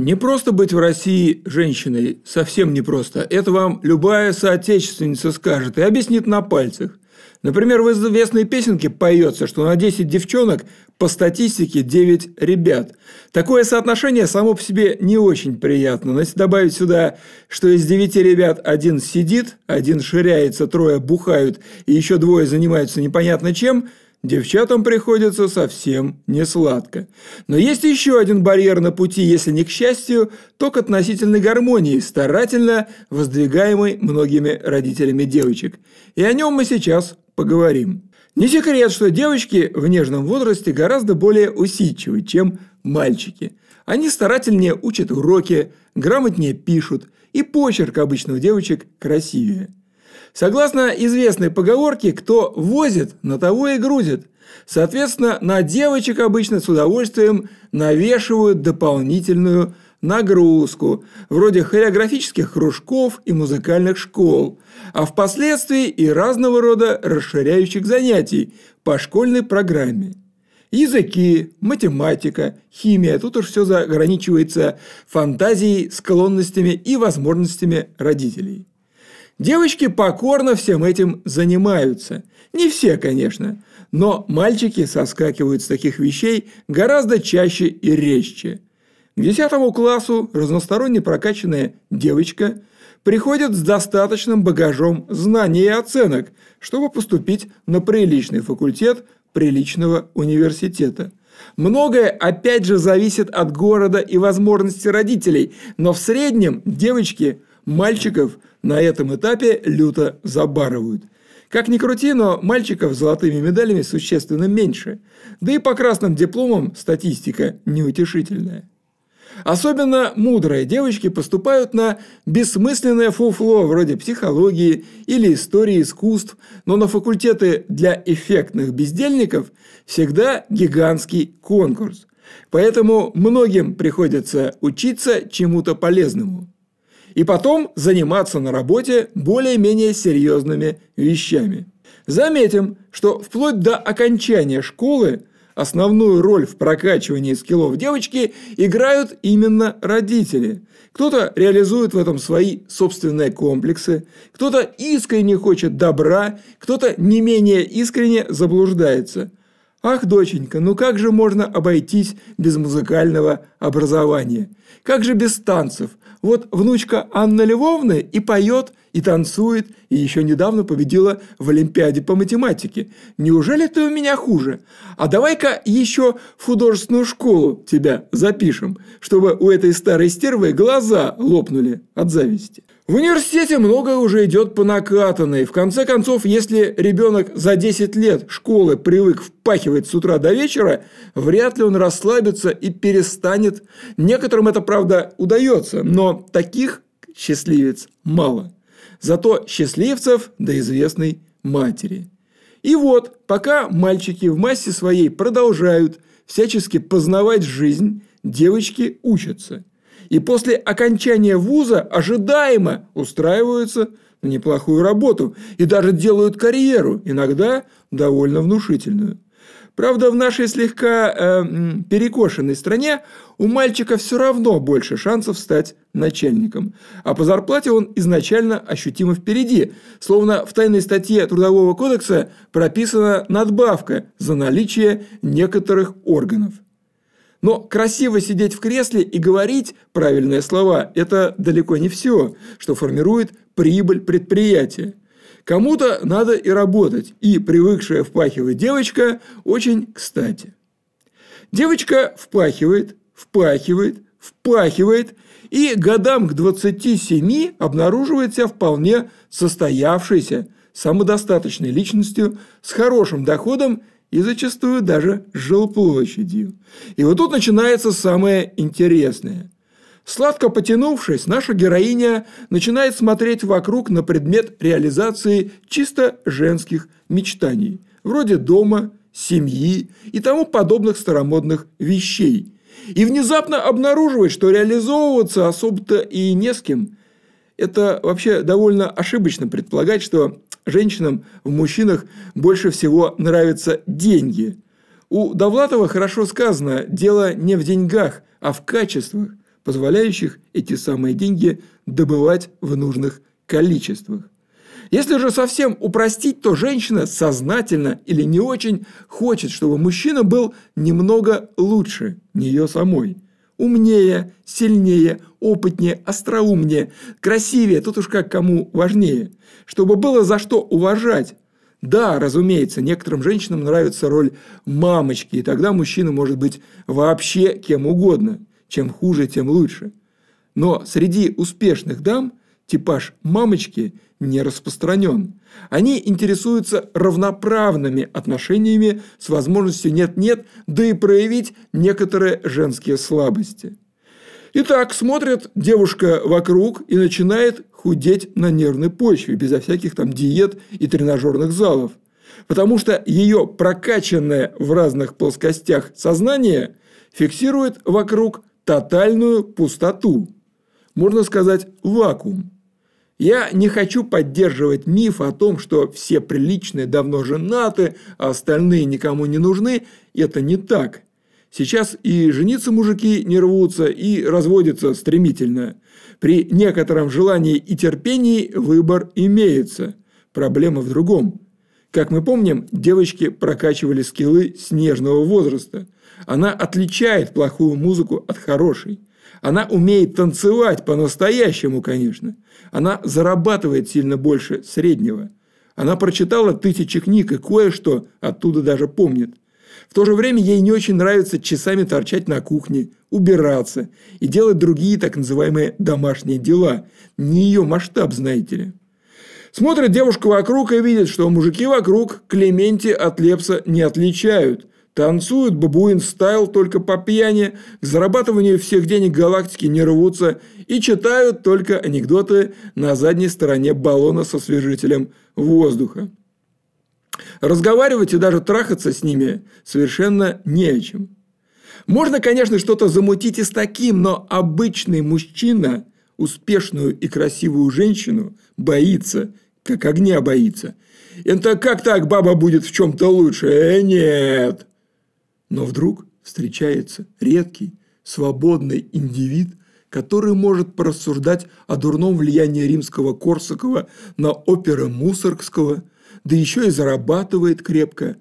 Не просто быть в России женщиной, совсем не просто. Это вам любая соотечественница скажет и объяснит на пальцах. Например, в известной песенке поется, что на 10 девчонок по статистике 9 ребят. Такое соотношение само по себе не очень приятно. Но если добавить сюда, что из 9 ребят один сидит, один ширяется, трое бухают и еще двое занимаются непонятно чем – Девчатам приходится совсем не сладко. Но есть еще один барьер на пути, если не к счастью, то к относительной гармонии, старательно воздвигаемой многими родителями девочек. И о нем мы сейчас поговорим. Не секрет, что девочки в нежном возрасте гораздо более усидчивы, чем мальчики. Они старательнее учат уроки, грамотнее пишут, и почерк обычных девочек красивее – Согласно известной поговорке, кто возит, на того и грузит. Соответственно, на девочек обычно с удовольствием навешивают дополнительную нагрузку, вроде хореографических кружков и музыкальных школ, а впоследствии и разного рода расширяющих занятий по школьной программе. Языки, математика, химия, тут уж все заграничивается фантазией, склонностями и возможностями родителей. Девочки покорно всем этим занимаются. Не все, конечно, но мальчики соскакивают с таких вещей гораздо чаще и резче. К 10 классу разносторонне прокачанная девочка приходит с достаточным багажом знаний и оценок, чтобы поступить на приличный факультет приличного университета. Многое опять же зависит от города и возможностей родителей, но в среднем девочки – Мальчиков на этом этапе люто забарывают. Как ни крути, но мальчиков с золотыми медалями существенно меньше. Да и по красным дипломам статистика неутешительная. Особенно мудрые девочки поступают на бессмысленное фуфло вроде психологии или истории искусств, но на факультеты для эффектных бездельников всегда гигантский конкурс. Поэтому многим приходится учиться чему-то полезному – и потом заниматься на работе более-менее серьезными вещами. Заметим, что вплоть до окончания школы основную роль в прокачивании скиллов девочки играют именно родители. Кто-то реализует в этом свои собственные комплексы, кто-то искренне хочет добра, кто-то не менее искренне заблуждается. Ах, доченька, ну как же можно обойтись без музыкального образования? Как же без танцев? вот внучка Анна Львовна и поет, и танцует, и еще недавно победила в Олимпиаде по математике. Неужели ты у меня хуже? А давай-ка еще в художественную школу тебя запишем, чтобы у этой старой стервы глаза лопнули от зависти». В университете многое уже идет по накатанной. В конце концов, если ребенок за 10 лет школы привык впахивать с утра до вечера, вряд ли он расслабится и перестанет. Некоторым это, правда, удается, но таких счастливец мало. Зато счастливцев до известной матери. И вот, пока мальчики в массе своей продолжают всячески познавать жизнь, девочки учатся – и после окончания вуза ожидаемо устраиваются на неплохую работу и даже делают карьеру, иногда довольно внушительную. Правда, в нашей слегка э, перекошенной стране у мальчика все равно больше шансов стать начальником. А по зарплате он изначально ощутимо впереди. Словно в тайной статье Трудового кодекса прописана надбавка за наличие некоторых органов. Но красиво сидеть в кресле и говорить правильные слова – это далеко не все, что формирует прибыль предприятия. Кому-то надо и работать, и привыкшая впахивать девочка очень кстати. Девочка впахивает, впахивает, впахивает и годам к 27 обнаруживает себя вполне состоявшейся, самодостаточной личностью с хорошим доходом и зачастую даже с жилплощадью. И вот тут начинается самое интересное. Сладко потянувшись, наша героиня начинает смотреть вокруг на предмет реализации чисто женских мечтаний, вроде дома, семьи и тому подобных старомодных вещей. И внезапно обнаруживает, что реализовываться особо-то и не с кем. Это вообще довольно ошибочно предполагать, что Женщинам в мужчинах больше всего нравятся деньги. У Довлатова хорошо сказано, дело не в деньгах, а в качествах, позволяющих эти самые деньги добывать в нужных количествах. Если же совсем упростить, то женщина сознательно или не очень хочет, чтобы мужчина был немного лучше нее самой – умнее, сильнее, опытнее, остроумнее, красивее, тут уж как кому важнее. Чтобы было за что уважать. Да, разумеется, некоторым женщинам нравится роль мамочки, и тогда мужчина может быть вообще кем угодно. Чем хуже, тем лучше. Но среди успешных дам – типаж мамочки не распространен. Они интересуются равноправными отношениями с возможностью нет-нет, да и проявить некоторые женские слабости. Итак, смотрит девушка вокруг и начинает худеть на нервной почве, безо всяких там диет и тренажерных залов. Потому что ее прокачанное в разных плоскостях сознание фиксирует вокруг тотальную пустоту. Можно сказать, вакуум. Я не хочу поддерживать миф о том, что все приличные давно женаты, а остальные никому не нужны. Это не так. Сейчас и жениться мужики не рвутся, и разводятся стремительно. При некотором желании и терпении выбор имеется. Проблема в другом. Как мы помним, девочки прокачивали скиллы снежного возраста. Она отличает плохую музыку от хорошей. Она умеет танцевать по-настоящему, конечно. Она зарабатывает сильно больше среднего. Она прочитала тысячи книг и кое-что оттуда даже помнит. В то же время ей не очень нравится часами торчать на кухне, убираться и делать другие так называемые домашние дела. Не ее масштаб, знаете ли. Смотрит девушка вокруг и видит, что мужики вокруг Клементи от Лепса не отличают. Танцуют бабуин-стайл только по пьяни, к зарабатыванию всех денег галактики не рвутся и читают только анекдоты на задней стороне баллона со свежителем воздуха. Разговаривать и даже трахаться с ними совершенно не о чем. Можно, конечно, что-то замутить и с таким, но обычный мужчина успешную и красивую женщину боится, как огня боится. Это как так баба будет в чем-то лучше? Э, нет. Но вдруг встречается редкий, свободный индивид, который может порассуждать о дурном влиянии римского Корсакова на опера Мусоргского, да еще и зарабатывает крепко.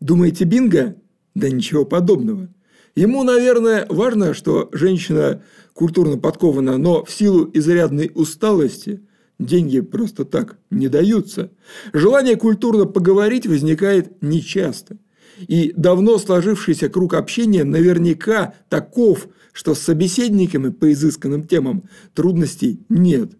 Думаете, бинго? Да ничего подобного. Ему, наверное, важно, что женщина культурно подкована, но в силу изрядной усталости деньги просто так не даются. Желание культурно поговорить возникает нечасто – и давно сложившийся круг общения наверняка таков, что с собеседниками по изысканным темам трудностей нет.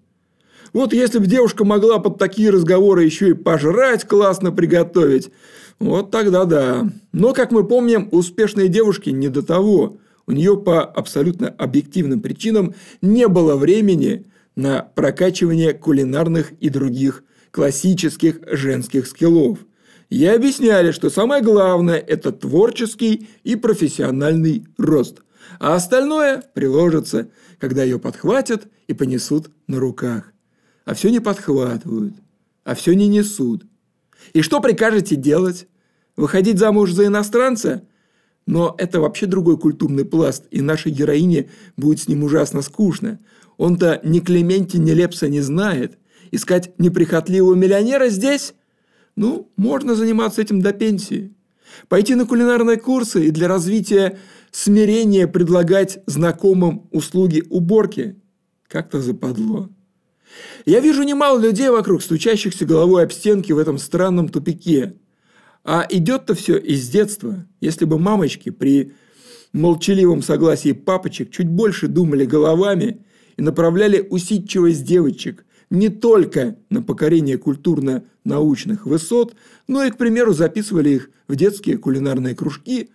Вот если бы девушка могла под такие разговоры еще и пожрать классно приготовить, вот тогда да. Но, как мы помним, успешные девушки не до того. У нее по абсолютно объективным причинам не было времени на прокачивание кулинарных и других классических женских скиллов – я объясняли, что самое главное – это творческий и профессиональный рост, а остальное приложится, когда ее подхватят и понесут на руках. А все не подхватывают, а все не несут. И что прикажете делать? Выходить замуж за иностранца? Но это вообще другой культурный пласт, и нашей героине будет с ним ужасно скучно. Он-то ни Клементи, ни Лепса не знает. Искать неприхотливого миллионера здесь ну, можно заниматься этим до пенсии. Пойти на кулинарные курсы и для развития смирения предлагать знакомым услуги уборки. Как-то западло. Я вижу немало людей вокруг, стучащихся головой об стенки в этом странном тупике. А идет-то все из детства. Если бы мамочки при молчаливом согласии папочек чуть больше думали головами и направляли усидчивость девочек не только на покорение культурно-научных высот, но и, к примеру, записывали их в детские кулинарные кружки,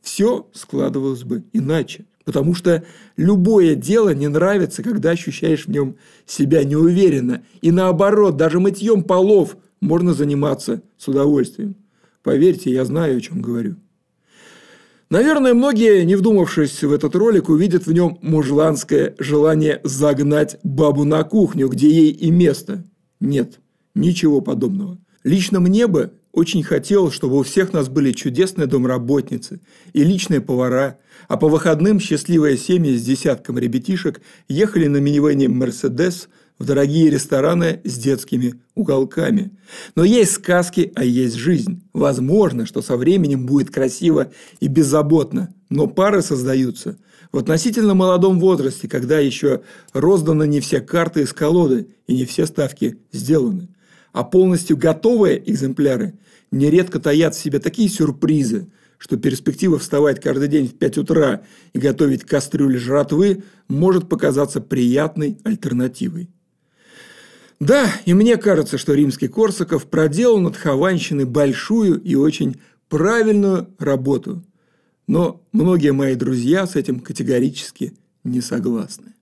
все складывалось бы иначе. Потому что любое дело не нравится, когда ощущаешь в нем себя неуверенно. И наоборот, даже мытьем полов можно заниматься с удовольствием. Поверьте, я знаю, о чем говорю. Наверное, многие, не вдумавшись в этот ролик, увидят в нем мужланское желание загнать бабу на кухню, где ей и место. Нет, ничего подобного. Лично мне бы очень хотелось, чтобы у всех нас были чудесные домработницы и личные повара, а по выходным счастливая семья с десятком ребятишек ехали на минивэне «Мерседес», в дорогие рестораны с детскими уголками. Но есть сказки, а есть жизнь. Возможно, что со временем будет красиво и беззаботно, но пары создаются в относительно молодом возрасте, когда еще розданы не все карты из колоды и не все ставки сделаны. А полностью готовые экземпляры нередко таят в себе такие сюрпризы, что перспектива вставать каждый день в 5 утра и готовить кастрюли жратвы может показаться приятной альтернативой. Да, и мне кажется, что римский Корсаков проделал над Хованщиной большую и очень правильную работу. Но многие мои друзья с этим категорически не согласны.